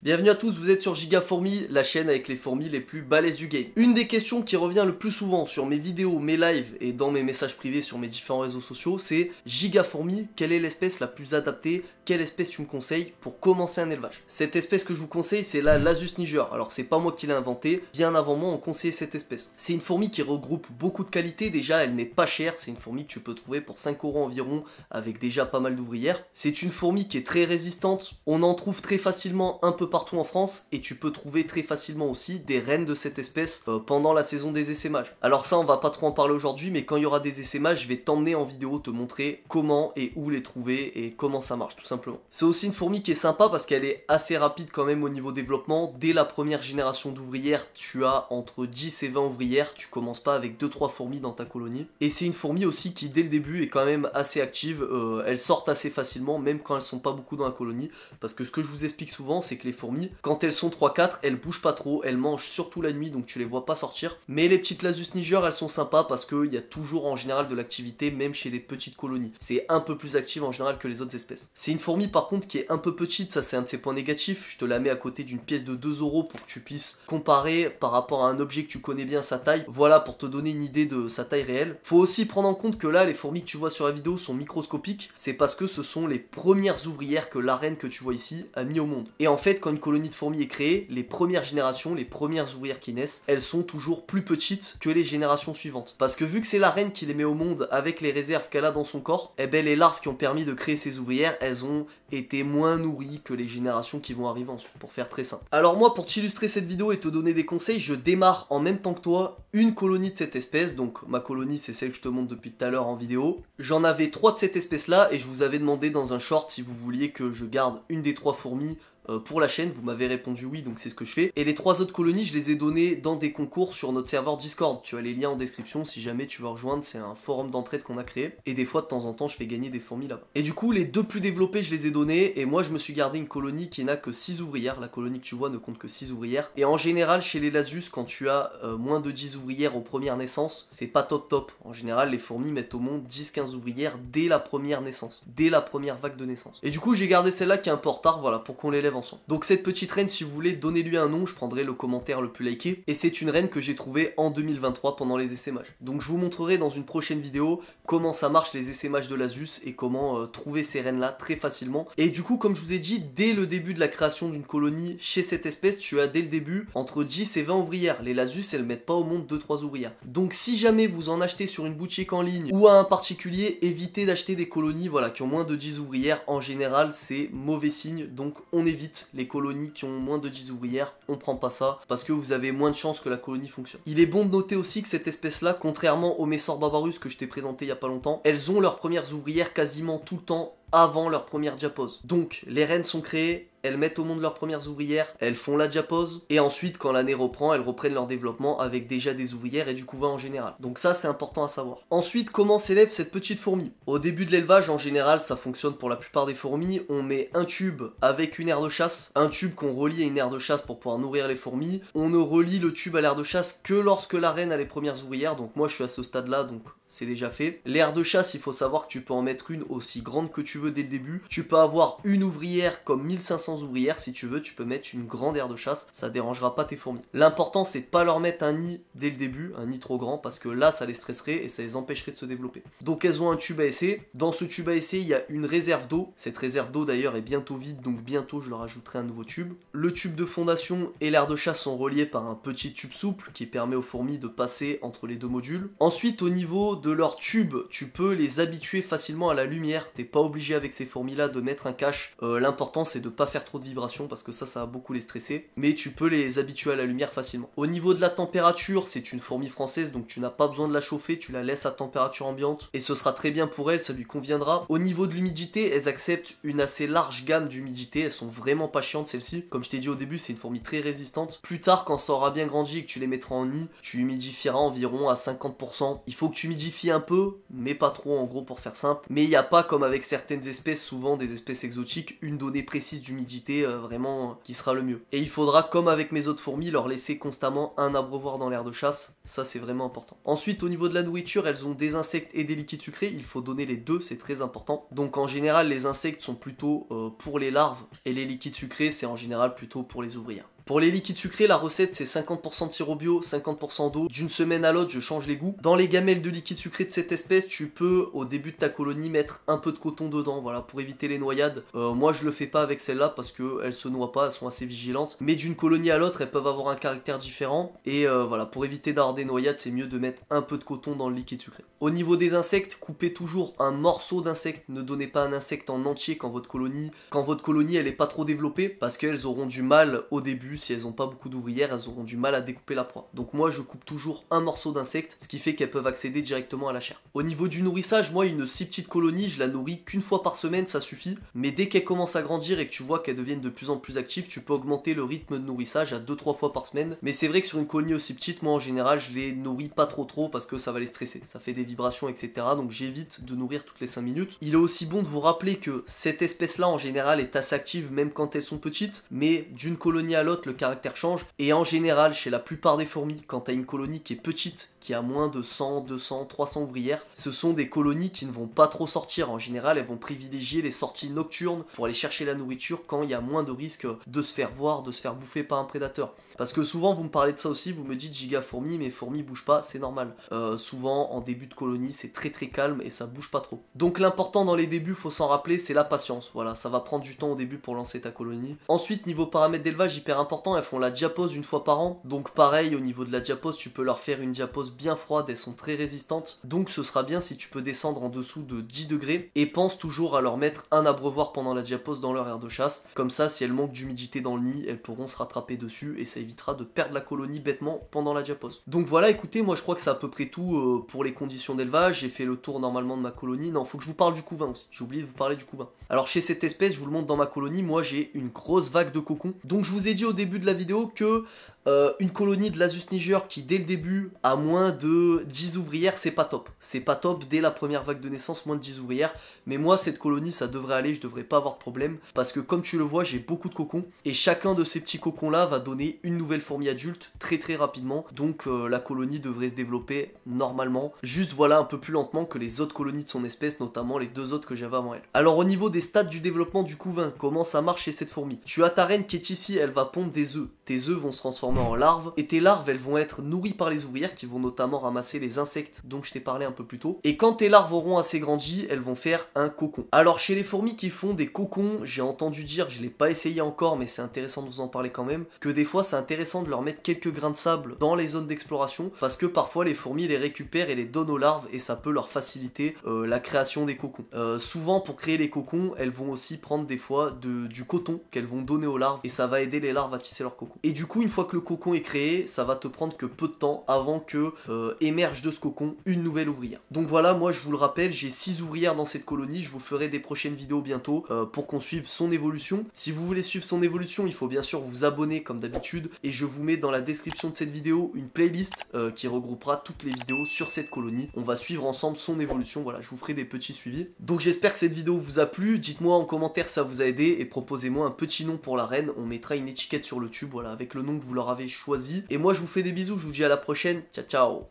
Bienvenue à tous, vous êtes sur Giga Fourmi, la chaîne avec les fourmis les plus balèzes du game. Une des questions qui revient le plus souvent sur mes vidéos, mes lives et dans mes messages privés sur mes différents réseaux sociaux, c'est Giga Fourmi, quelle est l'espèce la plus adaptée Quelle espèce tu me conseilles pour commencer un élevage Cette espèce que je vous conseille, c'est la Lazus niger. Alors c'est pas moi qui l'ai inventée, bien avant moi on conseillait cette espèce. C'est une fourmi qui regroupe beaucoup de qualités, déjà elle n'est pas chère, c'est une fourmi que tu peux trouver pour 5 euros environ, avec déjà pas mal d'ouvrières. C'est une fourmi qui est très résistante, on en trouve très facilement un peu partout en France et tu peux trouver très facilement aussi des reines de cette espèce euh, pendant la saison des essaimages. Alors ça on va pas trop en parler aujourd'hui mais quand il y aura des essaimages, je vais t'emmener en vidéo te montrer comment et où les trouver et comment ça marche tout simplement. C'est aussi une fourmi qui est sympa parce qu'elle est assez rapide quand même au niveau développement. Dès la première génération d'ouvrières tu as entre 10 et 20 ouvrières, tu commences pas avec 2-3 fourmis dans ta colonie. Et c'est une fourmi aussi qui dès le début est quand même assez active, euh, elles sortent assez facilement même quand elles sont pas beaucoup dans la colonie parce que ce que je vous explique souvent c'est que les fourmis. Quand elles sont 3-4, elles bougent pas trop, elles mangent surtout la nuit, donc tu les vois pas sortir. Mais les petites Lasus Niger, elles sont sympas parce qu'il y a toujours en général de l'activité, même chez les petites colonies. C'est un peu plus active en général que les autres espèces. C'est une fourmi par contre qui est un peu petite, ça c'est un de ses points négatifs. Je te la mets à côté d'une pièce de 2 euros pour que tu puisses comparer par rapport à un objet que tu connais bien sa taille. Voilà pour te donner une idée de sa taille réelle. Faut aussi prendre en compte que là, les fourmis que tu vois sur la vidéo sont microscopiques. C'est parce que ce sont les premières ouvrières que l'arène que tu vois ici a mis au monde. Et en fait, quand une colonie de fourmis est créée, les premières générations, les premières ouvrières qui naissent, elles sont toujours plus petites que les générations suivantes. Parce que vu que c'est la reine qui les met au monde avec les réserves qu'elle a dans son corps, et eh ben les larves qui ont permis de créer ces ouvrières, elles ont été moins nourries que les générations qui vont arriver ensuite, pour faire très simple. Alors moi, pour t'illustrer cette vidéo et te donner des conseils, je démarre en même temps que toi une colonie de cette espèce, donc ma colonie c'est celle que je te montre depuis tout à l'heure en vidéo. J'en avais trois de cette espèce là et je vous avais demandé dans un short si vous vouliez que je garde une des trois fourmis euh, pour la chaîne Vous m'avez répondu oui, donc c'est ce que je fais. Et les trois autres colonies, je les ai données dans des concours sur notre serveur Discord. Tu as les liens en description si jamais tu veux rejoindre, c'est un forum d'entraide qu'on a créé. Et des fois, de temps en temps, je fais gagner des fourmis là-bas. Et du coup, les deux plus développés, je les ai données, Et moi, je me suis gardé une colonie qui n'a que 6 ouvrières. La colonie que tu vois ne compte que 6 ouvrières. Et en général, chez les Lazus, quand tu as euh, moins de 10 ouvrières aux premières naissances, c'est pas top top. En général, les fourmis mettent au monde 10-15 ouvrières dès la première naissance. Dès la première vague de naissance. Et du coup, j'ai gardé celle-là qui est un peu voilà, pour qu'on l'élève donc cette petite reine, si vous voulez, donnez-lui un nom, je prendrai le commentaire le plus liké. Et c'est une reine que j'ai trouvée en 2023 pendant les essaimages. Donc je vous montrerai dans une prochaine vidéo comment ça marche les essaimages de l'Asus et comment euh, trouver ces reines-là très facilement. Et du coup, comme je vous ai dit, dès le début de la création d'une colonie chez cette espèce, tu as dès le début entre 10 et 20 ouvrières. Les Lasus, elles mettent pas au monde 2-3 ouvrières. Donc si jamais vous en achetez sur une boutique en ligne ou à un particulier, évitez d'acheter des colonies voilà, qui ont moins de 10 ouvrières. En général, c'est mauvais signe, donc on évite les colonies qui ont moins de 10 ouvrières, on prend pas ça, parce que vous avez moins de chances que la colonie fonctionne. Il est bon de noter aussi que cette espèce-là, contrairement au Messor barbarus que je t'ai présenté il y a pas longtemps, elles ont leurs premières ouvrières quasiment tout le temps avant leur première diapose. Donc les reines sont créées, elles mettent au monde leurs premières ouvrières, elles font la diapose, et ensuite quand l'année reprend, elles reprennent leur développement avec déjà des ouvrières et du couvain en général. Donc ça c'est important à savoir. Ensuite, comment s'élève cette petite fourmi Au début de l'élevage, en général, ça fonctionne pour la plupart des fourmis, on met un tube avec une aire de chasse, un tube qu'on relie à une aire de chasse pour pouvoir nourrir les fourmis, on ne relie le tube à l'aire de chasse que lorsque la reine a les premières ouvrières, donc moi je suis à ce stade là, donc c'est déjà fait. L'aire de chasse, il faut savoir que tu peux en mettre une aussi grande que tu veux dès le début, tu peux avoir une ouvrière comme 1500 ouvrières si tu veux, tu peux mettre une grande aire de chasse, ça dérangera pas tes fourmis. L'important, c'est de pas leur mettre un nid dès le début, un nid trop grand, parce que là, ça les stresserait et ça les empêcherait de se développer. Donc elles ont un tube à essai. Dans ce tube à essai, il y a une réserve d'eau. Cette réserve d'eau, d'ailleurs, est bientôt vide, donc bientôt, je leur ajouterai un nouveau tube. Le tube de fondation et l'aire de chasse sont reliés par un petit tube souple qui permet aux fourmis de passer entre les deux modules. Ensuite, au niveau de leur tube, tu peux les habituer facilement à la lumière. T'es pas obligé avec ces fourmis-là de mettre un cache. Euh, l'important, c'est de pas faire trop de vibrations parce que ça, ça va beaucoup les stresser. Mais tu peux les habituer à la lumière facilement. Au niveau de la température, c'est une fourmi française, donc tu n'as pas besoin de la chauffer, tu la laisses à température ambiante et ce sera très bien pour elle, ça lui conviendra. Au niveau de l'humidité, elles acceptent une assez large gamme d'humidité, elles sont vraiment pas chiantes celles-ci. Comme je t'ai dit au début, c'est une fourmi très résistante. Plus tard, quand ça aura bien grandi et que tu les mettras en nid, tu humidifieras environ à 50%. Il faut que tu humidifies un peu, mais pas trop en gros pour faire simple. Mais il n'y a pas comme avec certaines espèces, souvent des espèces exotiques, une donnée précise d'humidité euh, vraiment qui sera le mieux. Et il faudra, comme avec mes autres fourmis, leur laisser constamment un abreuvoir dans l'air de chasse, ça c'est vraiment important. Ensuite, au niveau de la nourriture, elles ont des insectes et des liquides sucrés, il faut donner les deux, c'est très important. Donc en général, les insectes sont plutôt euh, pour les larves, et les liquides sucrés, c'est en général plutôt pour les ouvrières. Pour les liquides sucrés, la recette c'est 50% de sirop bio, 50% d'eau. D'une semaine à l'autre, je change les goûts. Dans les gamelles de liquide sucré de cette espèce, tu peux au début de ta colonie mettre un peu de coton dedans, voilà, pour éviter les noyades. Euh, moi, je le fais pas avec celle-là parce que elles se noient pas, elles sont assez vigilantes. Mais d'une colonie à l'autre, elles peuvent avoir un caractère différent. Et euh, voilà, pour éviter d'avoir des noyades, c'est mieux de mettre un peu de coton dans le liquide sucré. Au niveau des insectes, coupez toujours un morceau d'insecte. Ne donnez pas un insecte en entier quand votre colonie, quand votre colonie elle est pas trop développée parce qu'elles auront du mal au début si elles n'ont pas beaucoup d'ouvrières, elles auront du mal à découper la proie. Donc moi, je coupe toujours un morceau d'insecte, ce qui fait qu'elles peuvent accéder directement à la chair. Au niveau du nourrissage, moi, une si petite colonie, je la nourris qu'une fois par semaine, ça suffit. Mais dès qu'elle commence à grandir et que tu vois qu'elle deviennent de plus en plus actives, tu peux augmenter le rythme de nourrissage à 2-3 fois par semaine. Mais c'est vrai que sur une colonie aussi petite, moi, en général, je les nourris pas trop trop parce que ça va les stresser. Ça fait des vibrations, etc. Donc j'évite de nourrir toutes les 5 minutes. Il est aussi bon de vous rappeler que cette espèce-là, en général, est assez active même quand elles sont petites. Mais d'une colonie à l'autre, le caractère change. Et en général, chez la plupart des fourmis, quand as une colonie qui est petite, qui a moins de 100, 200, 300 ouvrières, ce sont des colonies qui ne vont pas trop sortir. En général, elles vont privilégier les sorties nocturnes pour aller chercher la nourriture quand il y a moins de risque de se faire voir, de se faire bouffer par un prédateur. Parce que souvent, vous me parlez de ça aussi, vous me dites giga fourmis, mais fourmis bouge pas, c'est normal. Euh, souvent, en début de colonie, c'est très très calme et ça bouge pas trop. Donc l'important dans les débuts, faut s'en rappeler, c'est la patience. Voilà, ça va prendre du temps au début pour lancer ta colonie. Ensuite, niveau paramètres d'élevage, hyper important elles font la diapose une fois par an, donc pareil au niveau de la diapose, tu peux leur faire une diapose bien froide, elles sont très résistantes, donc ce sera bien si tu peux descendre en dessous de 10 degrés, et pense toujours à leur mettre un abreuvoir pendant la diapose dans leur aire de chasse, comme ça si elles manquent d'humidité dans le nid, elles pourront se rattraper dessus, et ça évitera de perdre la colonie bêtement pendant la diapose. Donc voilà, écoutez, moi je crois que c'est à peu près tout euh, pour les conditions d'élevage, j'ai fait le tour normalement de ma colonie, non, faut que je vous parle du couvain aussi, j'ai oublié de vous parler du couvain. Alors chez cette espèce, je vous le montre dans ma colonie, moi j'ai une grosse vague de cocons, donc je vous ai dit au début de la vidéo que euh, une colonie de l'Asus Niger qui, dès le début, a moins de 10 ouvrières, c'est pas top. C'est pas top dès la première vague de naissance, moins de 10 ouvrières. Mais moi, cette colonie, ça devrait aller, je devrais pas avoir de problème. Parce que, comme tu le vois, j'ai beaucoup de cocons. Et chacun de ces petits cocons-là va donner une nouvelle fourmi adulte très très rapidement. Donc, euh, la colonie devrait se développer normalement. Juste, voilà, un peu plus lentement que les autres colonies de son espèce, notamment les deux autres que j'avais avant elle. Alors, au niveau des stades du développement du couvain, comment ça marche chez cette fourmi Tu as ta reine qui est ici, elle va pondre des œufs tes œufs vont se transformer en larves, et tes larves, elles vont être nourries par les ouvrières qui vont notamment ramasser les insectes dont je t'ai parlé un peu plus tôt. Et quand tes larves auront assez grandi, elles vont faire un cocon. Alors chez les fourmis qui font des cocons, j'ai entendu dire, je l'ai pas essayé encore, mais c'est intéressant de vous en parler quand même, que des fois c'est intéressant de leur mettre quelques grains de sable dans les zones d'exploration, parce que parfois les fourmis les récupèrent et les donnent aux larves, et ça peut leur faciliter euh, la création des cocons. Euh, souvent pour créer les cocons, elles vont aussi prendre des fois du coton qu'elles vont donner aux larves, et ça va aider les larves à tisser leurs cocons. Et du coup, une fois que le cocon est créé, ça va te prendre que peu de temps avant que euh, émerge de ce cocon une nouvelle ouvrière. Donc voilà, moi je vous le rappelle, j'ai 6 ouvrières dans cette colonie, je vous ferai des prochaines vidéos bientôt euh, pour qu'on suive son évolution. Si vous voulez suivre son évolution, il faut bien sûr vous abonner comme d'habitude et je vous mets dans la description de cette vidéo une playlist euh, qui regroupera toutes les vidéos sur cette colonie. On va suivre ensemble son évolution, voilà, je vous ferai des petits suivis. Donc j'espère que cette vidéo vous a plu, dites-moi en commentaire si ça vous a aidé et proposez-moi un petit nom pour la reine, on mettra une étiquette sur le tube, voilà avec le nom que vous leur avez choisi. Et moi, je vous fais des bisous, je vous dis à la prochaine. Ciao, ciao